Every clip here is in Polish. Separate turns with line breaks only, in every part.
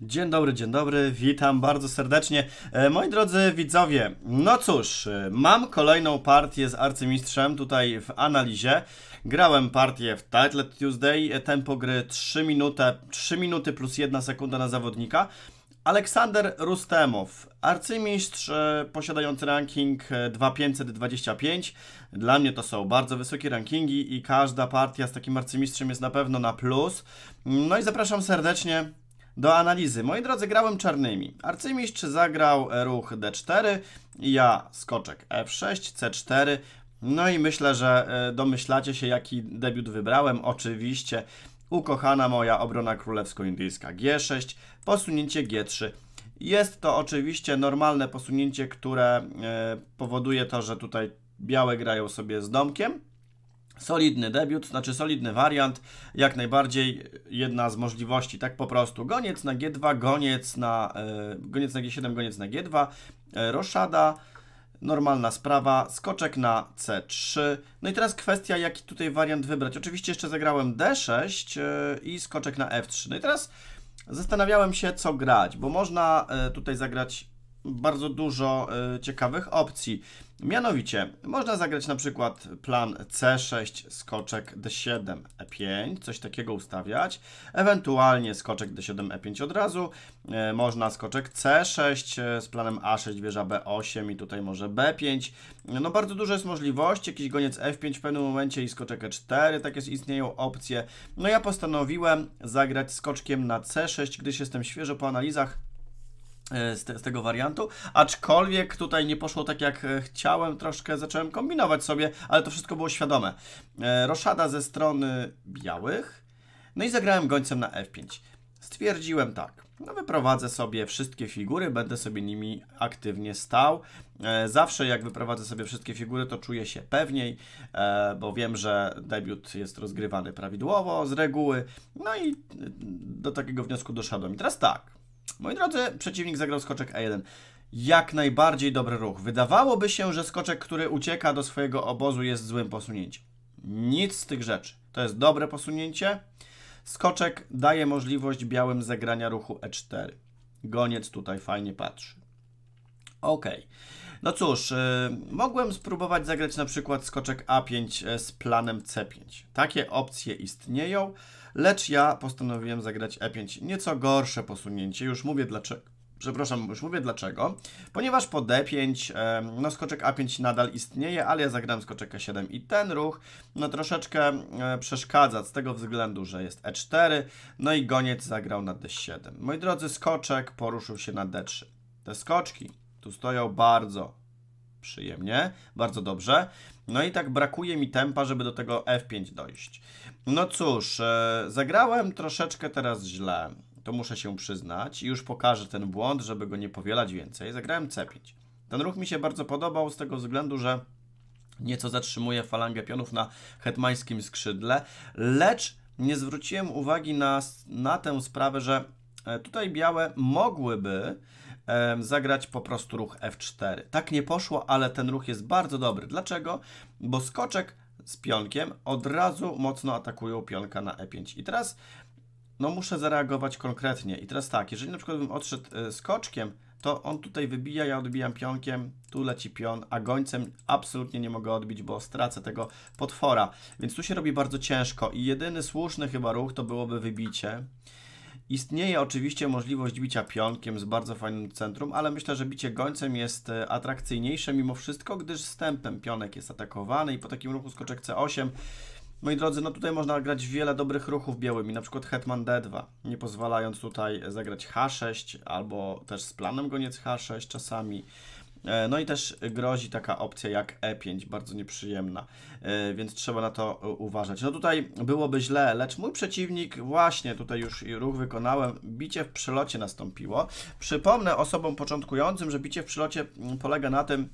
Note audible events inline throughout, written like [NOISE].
Dzień dobry, dzień dobry, witam bardzo serdecznie. E, moi drodzy widzowie, no cóż, e, mam kolejną partię z arcymistrzem tutaj w analizie. Grałem partię w Title Tuesday, e, tempo gry 3 minuty, 3 minuty plus 1 sekunda na zawodnika. Aleksander Rustemow, arcymistrz posiadający ranking 2525. Dla mnie to są bardzo wysokie rankingi i każda partia z takim arcymistrzem jest na pewno na plus. No i zapraszam serdecznie do analizy. Moi drodzy, grałem czarnymi. Arcymistrz zagrał ruch d4, ja skoczek f6, c4. No i myślę, że e, domyślacie się, jaki debiut wybrałem. Oczywiście ukochana moja obrona królewsko-indyjska g6, posunięcie g3. Jest to oczywiście normalne posunięcie, które e, powoduje to, że tutaj białe grają sobie z domkiem. Solidny debiut, znaczy solidny wariant, jak najbardziej jedna z możliwości, tak po prostu. Goniec na G2, goniec na, e, goniec na G7, goniec na G2, e, roszada, normalna sprawa, skoczek na C3. No i teraz kwestia, jaki tutaj wariant wybrać. Oczywiście jeszcze zagrałem D6 e, i skoczek na F3. No i teraz zastanawiałem się, co grać, bo można tutaj zagrać bardzo dużo ciekawych opcji. Mianowicie można zagrać na przykład plan C6, skoczek D7, E5, coś takiego ustawiać, ewentualnie skoczek D7, E5 od razu, e, można skoczek C6 e, z planem A6, wieża B8 i tutaj może B5. No bardzo dużo jest możliwości, jakiś goniec F5 w pewnym momencie i skoczek E4, takie istnieją opcje. No ja postanowiłem zagrać skoczkiem na C6, gdyż jestem świeżo po analizach E, z, te, z, tego wariantu, aczkolwiek tutaj nie poszło tak jak e, chciałem, troszkę zacząłem kombinować sobie, ale to wszystko było świadome. E, roszada ze strony białych, no i zagrałem gońcem na f5. Stwierdziłem tak, no wyprowadzę sobie wszystkie figury, będę sobie nimi aktywnie stał. zawsze jak wyprowadzę sobie wszystkie figury, to czuję się pewniej, bo wiem, że debiut jest rozgrywany prawidłowo z reguły. No i do takiego wniosku doszedłem. I teraz tak, Moi drodzy, przeciwnik zagrał skoczek E1. Jak najbardziej dobry ruch. Wydawałoby się, że skoczek, który ucieka do swojego obozu jest złym posunięciem. Nic z tych rzeczy. To jest dobre posunięcie. Skoczek daje możliwość białym zagrania ruchu E4. Goniec tutaj fajnie patrzy. Okej. No cóż, y, mogłem spróbować zagrać na przykład skoczek A5 y, z planem C5. Takie opcje istnieją, lecz ja postanowiłem zagrać E5. Nieco gorsze posunięcie, już mówię dlaczego. Przepraszam, już mówię dlaczego. Ponieważ po D5, no skoczek A5 nadal istnieje, ale ja zagrałem skoczek e 7 i ten ruch, no troszeczkę e, przeszkadza z tego względu, że jest E4, no i goniec zagrał na D7. Moi drodzy, skoczek poruszył się na D3. Te skoczki tu stoją bardzo przyjemnie, bardzo dobrze. No i tak brakuje mi tempa, żeby do tego F5 dojść. No cóż, e, zagrałem troszeczkę teraz źle, to muszę się przyznać. Już pokażę ten błąd, żeby go nie powielać więcej. Zagrałem C5. Ten ruch mi się bardzo podobał z tego względu, że nieco zatrzymuje falangę pionów na hetmańskim skrzydle, lecz nie zwróciłem uwagi na, na tę sprawę, że e, tutaj białe mogłyby zagrać po prostu ruch F4. Tak nie poszło, ale ten ruch jest bardzo dobry. Dlaczego? Bo skoczek z pionkiem od razu mocno atakują pionka na E5. I teraz no muszę zareagować konkretnie. I teraz tak, jeżeli na przykład bym odszedł e, skoczkiem, to on tutaj wybija, ja odbijam pionkiem, tu leci pion, a gońcem absolutnie nie mogę odbić, bo stracę tego potwora. Więc tu się robi bardzo ciężko i jedyny słuszny chyba ruch to byłoby wybicie. Istnieje oczywiście możliwość bicia pionkiem z bardzo fajnym centrum, ale myślę, że bicie gońcem jest e, atrakcyjniejsze mimo wszystko, gdyż wstępem pionek jest atakowany i po takim ruchu skoczek C8 Moi drodzy, no tutaj można grać wiele dobrych ruchów białymi, na przykład hetman d2, nie pozwalając tutaj zagrać h6 albo też z planem goniec h6 czasami. E, no i też grozi taka opcja jak E5, bardzo nieprzyjemna, e, więc trzeba na to uważać. No tutaj byłoby źle, lecz mój przeciwnik, właśnie tutaj już ruch wykonałem, bicie w przylocie nastąpiło. Przypomnę osobom początkującym, że bicie w przylocie mm, polega na tym,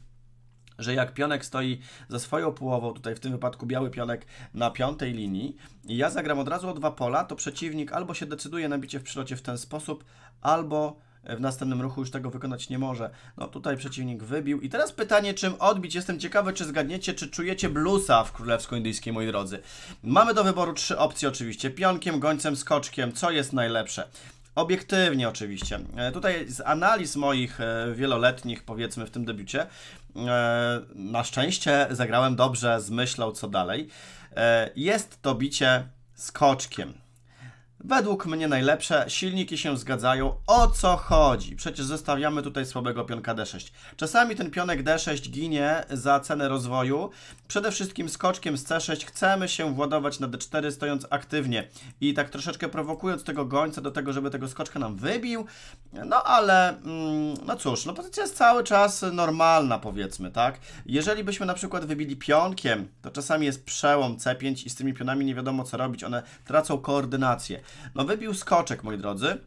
że jak pionek stoi ze swoją połową, tutaj w tym wypadku biały pionek na piątej linii i ja zagram od razu o dwa pola, to przeciwnik albo się decyduje na bicie w przylocie w ten sposób, albo w następnym ruchu już tego wykonać nie może. No tutaj przeciwnik wybił. I teraz pytanie, czym odbić? Jestem ciekawy, czy zgadniecie, czy czujecie blusa w królewsko-indyjskiej, moi drodzy. Mamy do wyboru trzy opcje oczywiście. Pionkiem, gońcem, skoczkiem. Co jest najlepsze? Obiektywnie oczywiście. E, tutaj z analiz moich e, wieloletnich, powiedzmy w tym debiucie, e, na szczęście zagrałem dobrze z myślą co dalej. Jest to bicie skoczkiem. Według mnie najlepsze, silniki się zgadzają. O co chodzi? Przecież zostawiamy tutaj słabego pionka D6. Czasami ten pionek D6 ginie za cenę rozwoju. Przede wszystkim skoczkiem z C6 chcemy się władować na D4 stojąc aktywnie i tak troszeczkę prowokując tego gońca do tego, żeby tego skoczka nam wybił. No ale, mm, no cóż, no pozycja jest cały czas normalna powiedzmy, tak? Jeżeli byśmy na przykład wybili pionkiem, to czasami jest przełom C5 i z tymi pionami nie wiadomo co robić, one tracą koordynację. No wybił skoczek, moi drodzy.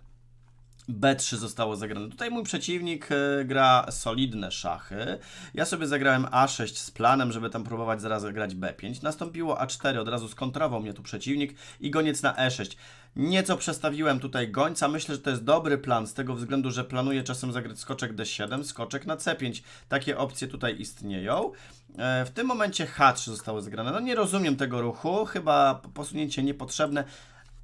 B3 zostało zagrane. Tutaj mój przeciwnik e, gra solidne szachy. Ja sobie zagrałem A6 z planem, żeby tam próbować zaraz grać B5. Nastąpiło A4, od razu skontrował mnie tu przeciwnik i goniec na E6. Nieco przestawiłem tutaj gońca. Myślę, że to jest dobry plan z tego względu, że planuję czasem zagrać skoczek D7, skoczek na C5. Takie opcje tutaj istnieją. E, w tym momencie H3 zostało zagrane. No nie rozumiem tego ruchu, chyba posunięcie niepotrzebne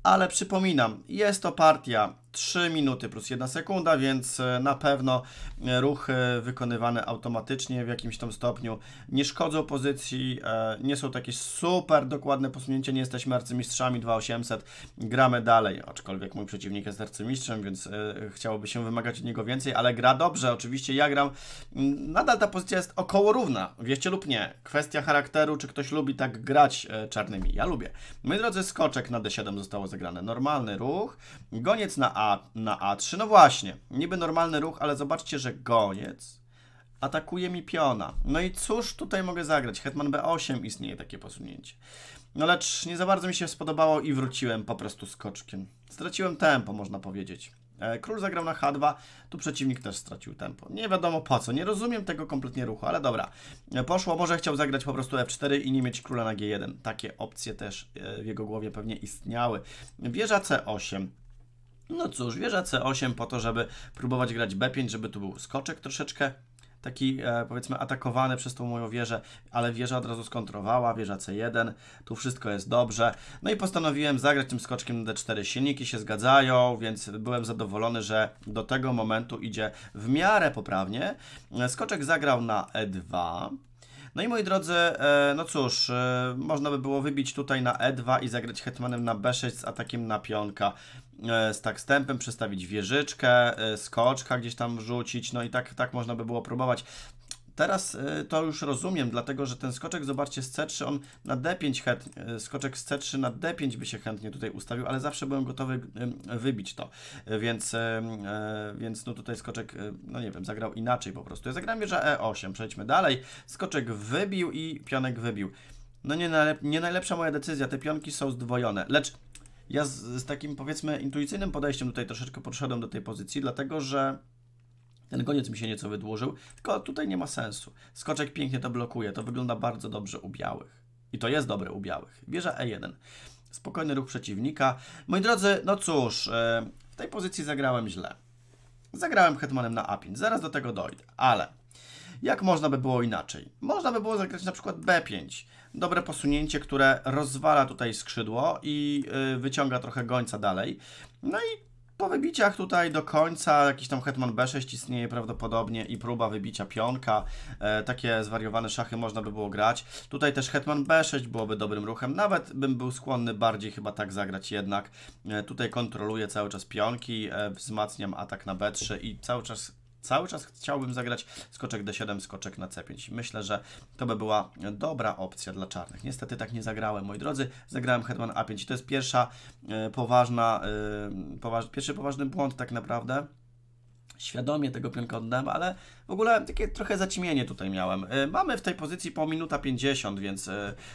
ale przypominam, jest to partia 3 minuty plus 1 sekunda, więc e, na pewno e, ruchy wykonywane automatycznie w jakimś tam stopniu nie szkodzą pozycji, e, nie są takie super dokładne posunięcie, nie jesteśmy arcymistrzami 2800, gramy dalej, aczkolwiek mój przeciwnik jest arcymistrzem, więc chciałoby się wymagać od niego więcej, ale gra dobrze, oczywiście ja gram, nadal ta pozycja jest około równa, wiecie lub nie, kwestia charakteru, czy ktoś lubi tak grać czarnymi, ja lubię. Moi drodzy, skoczek na D7 zostało zagrane, normalny ruch, goniec na A, a na A3. No właśnie, niby normalny ruch, ale zobaczcie, że goniec atakuje mi piona. No i cóż tutaj mogę zagrać? Hetman B8 istnieje takie posunięcie. No lecz nie za bardzo mi się spodobało i wróciłem po prostu skoczkiem. Straciłem tempo, można powiedzieć. E, król zagrał na H2, tu przeciwnik też stracił tempo. Nie wiadomo po co, nie rozumiem tego kompletnie ruchu, ale dobra. E, poszło, może chciał zagrać po prostu F4 i nie mieć króla na G1. Takie opcje też e, w jego głowie pewnie istniały. Wieża C8. No cóż, wieża C8 po to, żeby próbować grać B5, żeby tu był skoczek troszeczkę taki e, powiedzmy atakowany przez tą moją wieżę, ale wieża od razu skontrowała, wieża C1, tu wszystko jest dobrze. No i postanowiłem zagrać tym skoczkiem D4, silniki się zgadzają, więc byłem zadowolony, że do tego momentu idzie w miarę poprawnie. E, skoczek zagrał na E2, no i moi drodzy, e, no cóż, e, można by było wybić tutaj na E2 i zagrać hetmanem na B6 z atakiem na pionka e, z tak stępem, przestawić wieżyczkę, skoczka gdzieś tam rzucić, no i tak, tak można by było próbować. Teraz y, to już rozumiem, dlatego że ten skoczek, zobaczcie, z C3, on na D5 chętnie, y, skoczek z C3 na D5 by się chętnie tutaj ustawił, ale zawsze byłem gotowy y, wybić to, więc, więc no tutaj skoczek, no nie wiem, zagrał inaczej po prostu. Ja zagrałem wieża E8, przejdźmy dalej, skoczek wybił i pionek wybił. No nie, najlep nie najlepsza moja decyzja, te pionki są zdwojone, lecz ja z, z takim powiedzmy intuicyjnym podejściem tutaj troszeczkę podszedłem do tej pozycji, dlatego że ten goniec mi się nieco wydłużył, tylko tutaj nie ma sensu. Skoczek pięknie to blokuje, to wygląda bardzo dobrze u białych. I to jest dobre u białych. Wieża E1. Spokojny ruch przeciwnika. Moi drodzy, no cóż, e, w tej pozycji zagrałem źle. Zagrałem hetmanem na A5, zaraz do tego dojdę, ale jak można by było inaczej? Można by było zagrać na przykład B5. Dobre posunięcie, które rozwala tutaj skrzydło i e, wyciąga trochę gońca dalej. No i po wybiciach tutaj do końca jakiś tam Hetman B6 istnieje prawdopodobnie i próba wybicia pionka. E, takie zwariowane szachy można by było grać. Tutaj też Hetman B6 byłoby dobrym ruchem. Nawet bym był skłonny bardziej chyba tak zagrać jednak. E, tutaj kontroluję cały czas pionki, e, wzmacniam atak na B3 i cały czas cały czas chciałbym zagrać skoczek d7, skoczek na c5. Myślę, że to by była dobra opcja dla czarnych. Niestety tak nie zagrałem, moi drodzy. Zagrałem hetman a5 to jest pierwsza y, poważna, y, poważ, pierwszy poważny błąd tak naprawdę świadomie tego pionka oddałem, ale w ogóle takie trochę zaćmienie tutaj miałem. E, mamy w tej pozycji po minuta 50, więc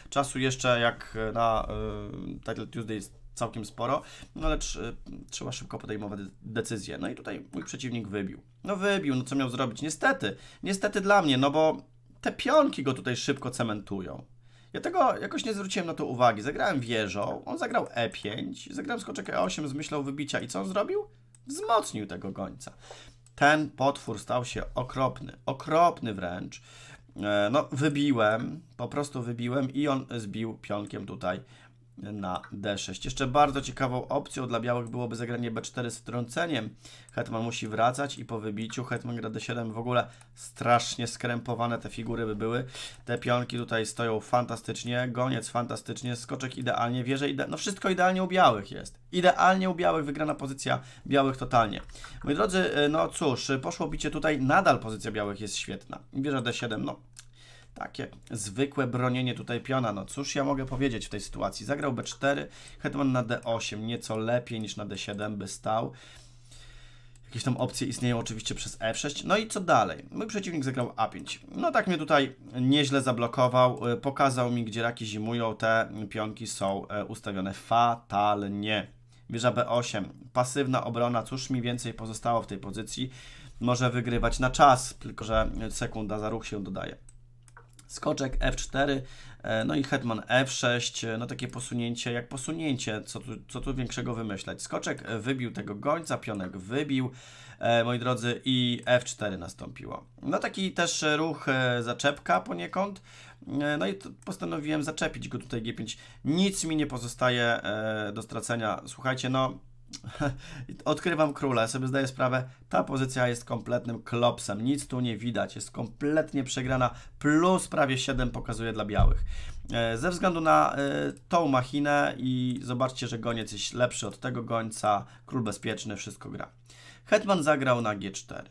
czasu jeszcze jak na Title Tuesday całkiem sporo, no lecz y, trzeba szybko podejmować decyzje. No i tutaj mój przeciwnik wybił. No wybił, no co miał zrobić? Niestety, niestety dla mnie, no bo te pionki go tutaj szybko cementują. Ja tego jakoś nie zwróciłem na to uwagi. Zagrałem wieżą, on zagrał E5, zagrałem skoczek E8 z myślą wybicia i co on zrobił? Wzmocnił tego gońca. Ten potwór stał się okropny, okropny wręcz. E, no, wybiłem, po prostu wybiłem i on zbił pionkiem tutaj na D6. Jeszcze bardzo ciekawą opcją dla białych byłoby zagranie B4 z wtrąceniem. Hetman musi wracać i po wybiciu Hetman gra D7. W ogóle strasznie skrępowane te figury by były. Te pionki tutaj stoją fantastycznie, goniec fantastycznie, skoczek idealnie, wieże idealnie. No wszystko idealnie u białych jest. Idealnie u białych, wygrana pozycja białych totalnie. Moi drodzy, e, no cóż, e, poszło bicie tutaj, nadal pozycja białych jest świetna. Wieża D7, no takie zwykłe bronienie tutaj piona. No cóż ja mogę powiedzieć w tej sytuacji? Zagrał b4, hetman na d8, nieco lepiej niż na d7 by stał. Jakieś tam opcje istnieją oczywiście przez F6. E no i co dalej? Mój przeciwnik zagrał A5. No tak mnie tutaj nieźle zablokował. Y, pokazał mi, gdzie raki zimują. Te pionki są y, ustawione fatalnie. Wieża B8. Pasywna obrona. Cóż mi więcej pozostało w tej pozycji? Może wygrywać na czas, tylko że sekunda za ruch się dodaje. Skoczek F4, e, no i hetman F6, e, no takie posunięcie jak posunięcie, co tu, co tu większego wymyślać? Skoczek e, wybił tego gońca, pionek wybił, moi drodzy, i F4 nastąpiło. No taki też ruch zaczepka poniekąd, no i postanowiłem zaczepić go tutaj G5. Nic mi nie pozostaje do stracenia. Słuchajcie, no [LAUGHS] odkrywam króla, sobie zdaję sprawę, ta pozycja jest kompletnym klopsem, nic tu nie widać, jest kompletnie przegrana, plus prawie 7 pokazuje dla białych. E, ze względu na e, tą machinę i zobaczcie, że goniec jest lepszy od tego gońca, król bezpieczny, wszystko gra. Hetman zagrał na g4.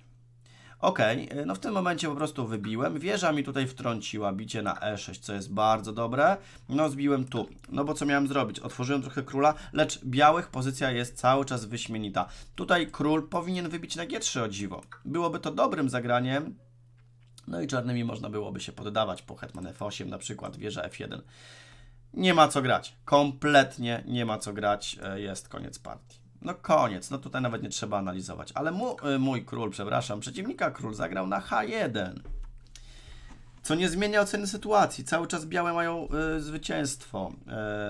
Ok, no w tym momencie po prostu wybiłem. Wieża mi tutaj wtrąciła bicie na e6, co jest bardzo dobre. No zbiłem tu, no bo co miałem zrobić? Otworzyłem trochę króla, lecz białych pozycja jest cały czas wyśmienita. Tutaj król powinien wybić na g3 o dziwo. Byłoby to dobrym zagraniem, no i czarnymi można byłoby się poddawać po hetman f8, na przykład wieża f1. Nie ma co grać. Kompletnie nie ma co grać. E, jest koniec partii. No koniec, no tutaj nawet nie trzeba analizować. Ale mu, y, mój król, przepraszam, przeciwnika król zagrał na H1. Co nie zmienia oceny sytuacji. Cały czas białe mają y, zwycięstwo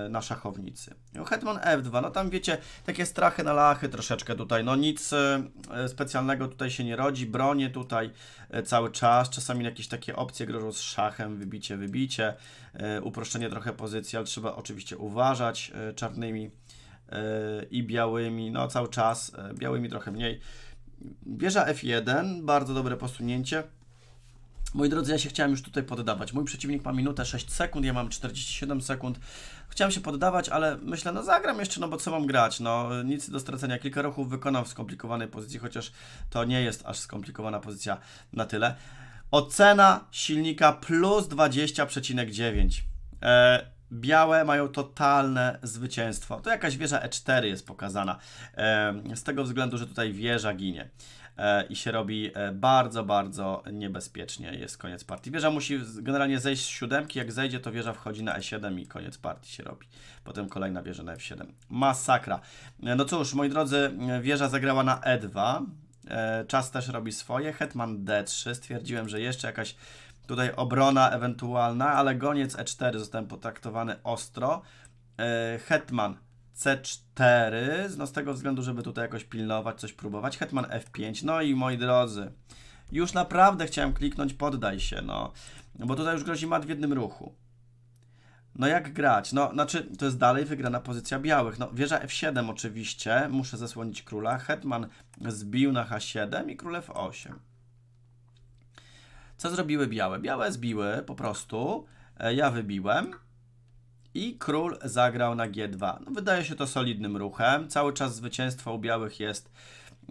y, na szachownicy. Hetman F2, no tam wiecie, takie strachy na lachy troszeczkę tutaj. No nic y, y specjalnego tutaj się nie rodzi. Bronie tutaj y, cały czas. Czasami jakieś takie opcje grożą z szachem. Wybicie, wybicie. uproszczenie trochę pozycji, ale trzeba oczywiście uważać czarnymi E, i białymi, no cały czas, e, białymi trochę mniej. Wieża F1, bardzo dobre posunięcie. Moi drodzy, ja się chciałem już tutaj poddawać. Mój przeciwnik ma minutę 6 sekund, ja mam 47 sekund. Chciałem się poddawać, ale myślę, no zagram jeszcze, no bo co mam grać? No nic do stracenia. Kilka ruchów wykonam w skomplikowanej pozycji, chociaż to nie jest aż skomplikowana pozycja na tyle. Ocena silnika plus 20,9. Eee, Białe mają totalne zwycięstwo. To jakaś wieża E4 jest pokazana. Z tego względu, że tutaj wieża ginie e, i się robi e, bardzo, bardzo niebezpiecznie. Jest koniec partii. Wieża musi generalnie zejść z siódemki. Jak zejdzie, to wieża wchodzi na E7 i koniec partii się robi. Potem kolejna wieża na F7. Masakra. E, no cóż, moi drodzy, wieża zagrała na E2. Czas też robi swoje. Hetman D3. Stwierdziłem, że jeszcze jakaś Tutaj obrona ewentualna, ale goniec e4 zostałem potraktowany ostro. E, Hetman c4, no z tego względu, żeby tutaj jakoś pilnować, coś próbować. Hetman f5, no i moi drodzy, już naprawdę chciałem kliknąć poddaj się, no. Bo tutaj już grozi mat w jednym ruchu. No jak grać? No, znaczy, to jest dalej wygrana pozycja białych. No, wieża f7 oczywiście, muszę zasłonić króla. Hetman zbił na h7 i król f8. Co zrobiły białe? Białe zbiły po prostu, e, ja wybiłem i król zagrał na G2. No, wydaje się to solidnym ruchem, cały czas zwycięstwo u białych jest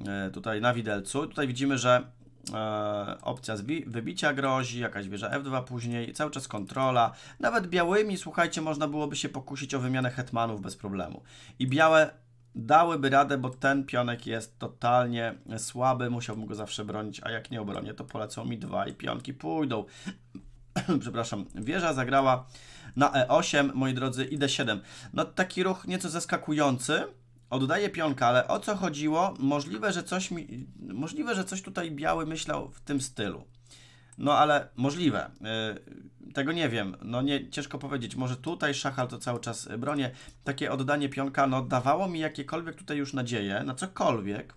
e, tutaj na widelcu. Tutaj widzimy, że e, opcja wybicia grozi, jakaś wieża F2 później, cały czas kontrola. Nawet białymi, słuchajcie, można byłoby się pokusić o wymianę hetmanów bez problemu. I białe dałyby radę, bo ten pionek jest totalnie słaby, musiałbym go zawsze bronić, a jak nie obronię, to polecą mi dwa i pionki pójdą. [CLEARS THROAT] Przepraszam, wieża zagrała na E8, moi drodzy, i D7. No taki ruch nieco zaskakujący, oddaję pionka, ale o co chodziło? Możliwe, że coś mi, możliwe, że coś tutaj biały myślał w tym stylu. No ale możliwe. Y, tego nie wiem. No nie, ciężko powiedzieć. Może tutaj szachal to cały czas bronię. Takie oddanie pionka, no dawało mi jakiekolwiek tutaj już nadzieje, na cokolwiek.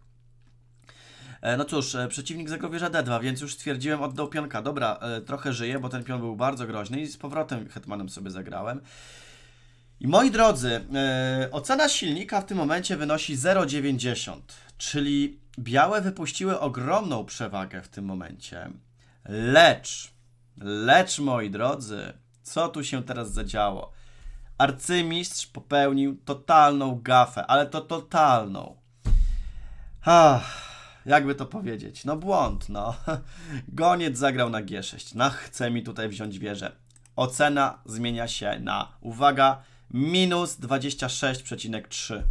E, no cóż, e, przeciwnik zagrowierza D2, więc już stwierdziłem, oddał pionka. Dobra, e, trochę żyje, bo ten pion był bardzo groźny i z powrotem hetmanem sobie zagrałem. I moi drodzy, ocena silnika w tym momencie wynosi 0,90, czyli białe wypuściły ogromną przewagę w tym momencie. Lecz, lecz moi drodzy, co tu się teraz zadziało? Arcymistrz popełnił totalną gafę, ale to totalną. Ach, jakby to powiedzieć? No błąd, no. Goniec zagrał na G6. No chce mi tutaj wziąć wieżę. Ocena zmienia się na, uwaga, minus 26,3.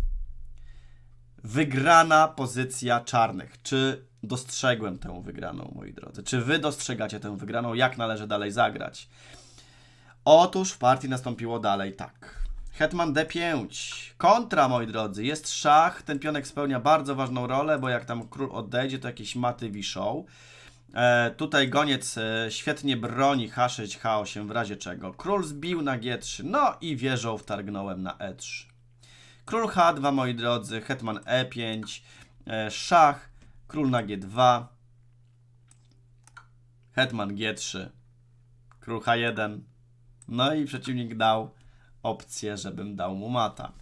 Wygrana pozycja czarnych. Czy dostrzegłem tę wygraną, moi drodzy. Czy wy dostrzegacie tę wygraną? Jak należy dalej zagrać? Otóż w partii nastąpiło dalej tak. Hetman D5. Kontra, moi drodzy. Jest szach. Ten pionek spełnia bardzo ważną rolę, bo jak tam król odejdzie, to jakieś maty wiszą. E, tutaj goniec e, świetnie broni H6, H8 w razie czego. Król zbił na G3, no i wieżą wtargnąłem na E3. Król H2, moi drodzy, hetman E5, e, szach. Król na G2. Hetman G3. Król H1. No i przeciwnik dał opcję, żebym dał mu mata.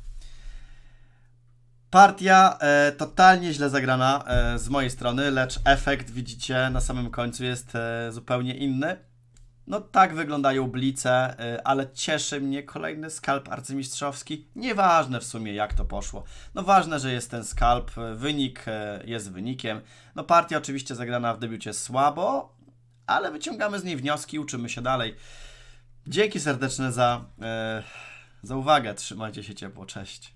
Partia e, totalnie źle zagrana e, z mojej strony, lecz efekt widzicie na samym końcu jest e, zupełnie inny. No tak wyglądają blice, y, ale cieszy mnie kolejny skalp arcymistrzowski. Nieważne w sumie jak to poszło. No ważne, że jest ten skalp, y, wynik y, jest wynikiem. No partia oczywiście zagrana w debiucie słabo, ale wyciągamy z niej wnioski, uczymy się dalej. Dzięki serdeczne za, za uwagę, trzymajcie się ciepło, cześć.